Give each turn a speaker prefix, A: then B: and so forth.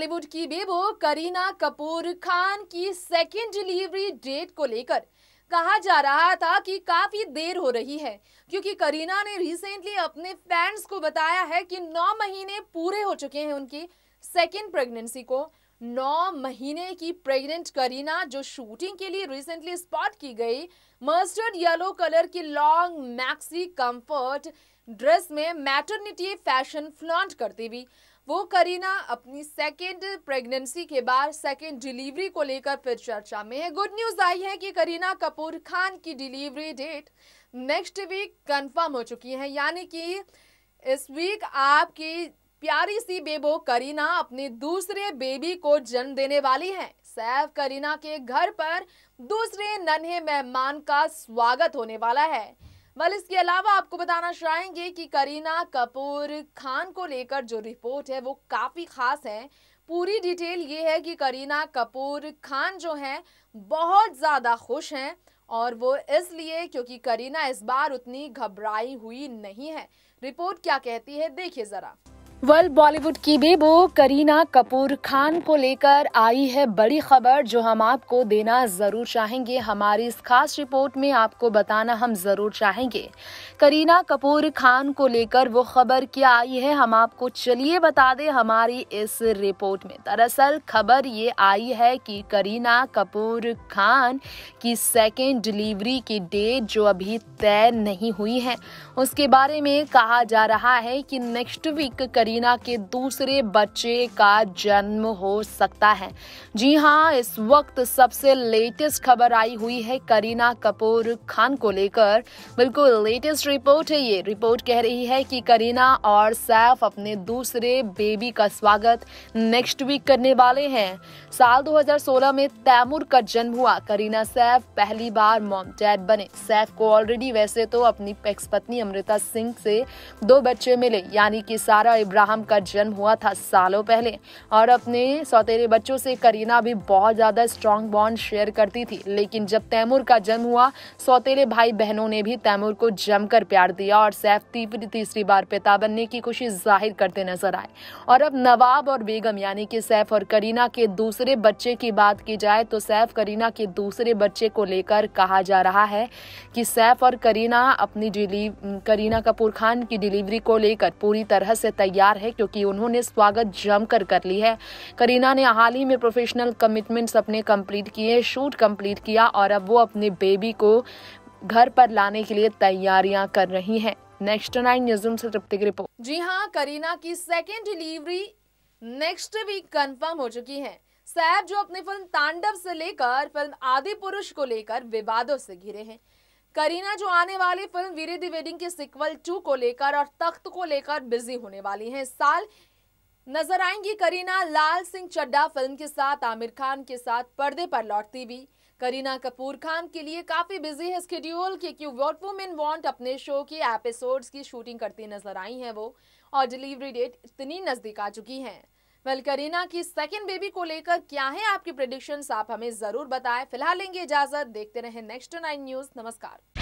A: बॉलीवुड की बेबो करीना कपूर खान की second delivery date को लेकर कहा जा रहा था कि काफ़ी देर हो रही है क्योंकि करीना ने रिसेंटली अपने फैंस को बताया है कि नौ महीने पूरे हो चुके हैं उनकी सेकेंड प्रेगनेंसी को नौ महीने की प्रेग्नेंट करीना जो शूटिंग के लिए रिसेंटली स्पॉट की गई मस्टर्ड येलो कलर की लॉन्ग मैक्सी कंफर्ट ड्रेस में मैटरनिटी फैशन फ्लॉन्ट करती हुई वो करीना अपनी सेकेंड प्रेगनेंसी के बाद सेकेंड डिलीवरी को लेकर फिर चर्चा में है गुड न्यूज़ आई है कि करीना कपूर खान की delivery date next week confirm हो चुकी है यानी कि इस वीक आपकी प्यारी सी बेबो करीना अपने दूसरे बेबी को जन्म देने वाली हैं। सैफ करीना के घर पर दूसरे नन्हे मेहमान का स्वागत होने वाला है वल इसके अलावा आपको बताना चाहेंगे कि करीना कपूर खान को लेकर जो रिपोर्ट है वो काफ़ी ख़ास है पूरी डिटेल ये है कि करीना कपूर खान जो हैं बहुत ज़्यादा खुश हैं और वो इसलिए क्योंकि करीना इस बार उतनी घबराई हुई नहीं है रिपोर्ट क्या कहती है देखिए ज़रा वर्ल्ड well, बॉलीवुड की बेबो करीना कपूर खान को लेकर आई है बड़ी खबर जो हम आपको देना ज़रूर चाहेंगे हमारी इस खास रिपोर्ट में आपको बताना हम ज़रूर चाहेंगे करीना कपूर खान को लेकर वो खबर क्या आई है हम आपको चलिए बता दें हमारी इस रिपोर्ट में दरअसल खबर ये आई है कि करीना कपूर खान की सेकेंड डिलीवरी की डेट जो अभी तय नहीं हुई है उसके बारे में कहा जा रहा है कि नेक्स्ट वीक करीना करीना के दूसरे बच्चे का जन्म हो सकता है जी हाँ इस वक्त सबसे लेटेस्ट खबर आई हुई है करीना कपूर खान को लेकर बिल्कुल लेटेस्ट रिपोर्ट है ये रिपोर्ट कह रही है कि करीना और सैफ अपने दूसरे बेबी का स्वागत नेक्स्ट वीक करने वाले हैं साल 2016 में तैमूर का जन्म हुआ करीना सैफ पहली बार मॉम डैड बने सैफ को ऑलरेडी वैसे तो अपनी पत्नी अमृता सिंह से दो बच्चे मिले यानी कि सारा इब्राहिम अब्राहम का जन्म हुआ था सालों पहले और अपने सौतेरे बच्चों से करीना भी बहुत ज़्यादा स्ट्रॉन्ग बॉन्ड शेयर करती थी लेकिन जब तैमूर का जन्म हुआ सौतेरे भाई बहनों ने भी तैमूर को जमकर प्यार दिया और सैफ तीसरी तीसरी बार पिता बनने की खुशी जाहिर करते नजर आए और अब नवाब और बेगम यानी कि सैफ और करीना के दूसरे बच्चे की बात की जाए तो सैफ करीना के दूसरे बच्चे को लेकर कहा जा रहा है कि सैफ और करीना अपनी डिलीव करीना कपूर खान की डिलीवरी को लेकर पूरी तरह से तैयार तैयार है क्योंकि उन्होंने स्वागत जमकर कर ली है करीना ने हाल ही में प्रोफेशनल कमिटमेंट्स अपने कंप्लीट किए शूट कंप्लीट किया और अब वो अपने बेबी को घर पर लाने के लिए तैयारियां कर रही हैं नेक्स्ट नाइन न्यूजरूम से तृप्ति की रिपोर्ट जी हाँ करीना की second delivery next week confirm हो चुकी है सैफ जो अपनी फिल्म तांडव से लेकर फिल्म आदि पुरुष को लेकर विवादों से घिरे हैं करीना जो आने वाली फिल्म वीरे दी वेडिंग के सिक्वल टू को लेकर और तख्त को लेकर बिजी होने वाली हैं इस साल नजर आएंगी करीना लाल सिंह चड्डा फिल्म के साथ आमिर खान के साथ पर्दे पर लौटती भी करीना कपूर खान के लिए काफी बिजी है स्केड्यूल क्योंकि वॉट वुमेन वॉन्ट अपने शो के एपिसोड्स की शूटिंग करती नजर आई हैं वो और डिलीवरी डेट इतनी नजदीक आ चुकी है वेल करीना की सेकेंड बेबी को लेकर क्या है आपकी प्रेडिक्शन आप हमें जरूर बताएं फिलहाल लेंगे इजाजत देखते रहे नेक्स्ट नाइन न्यूज नमस्कार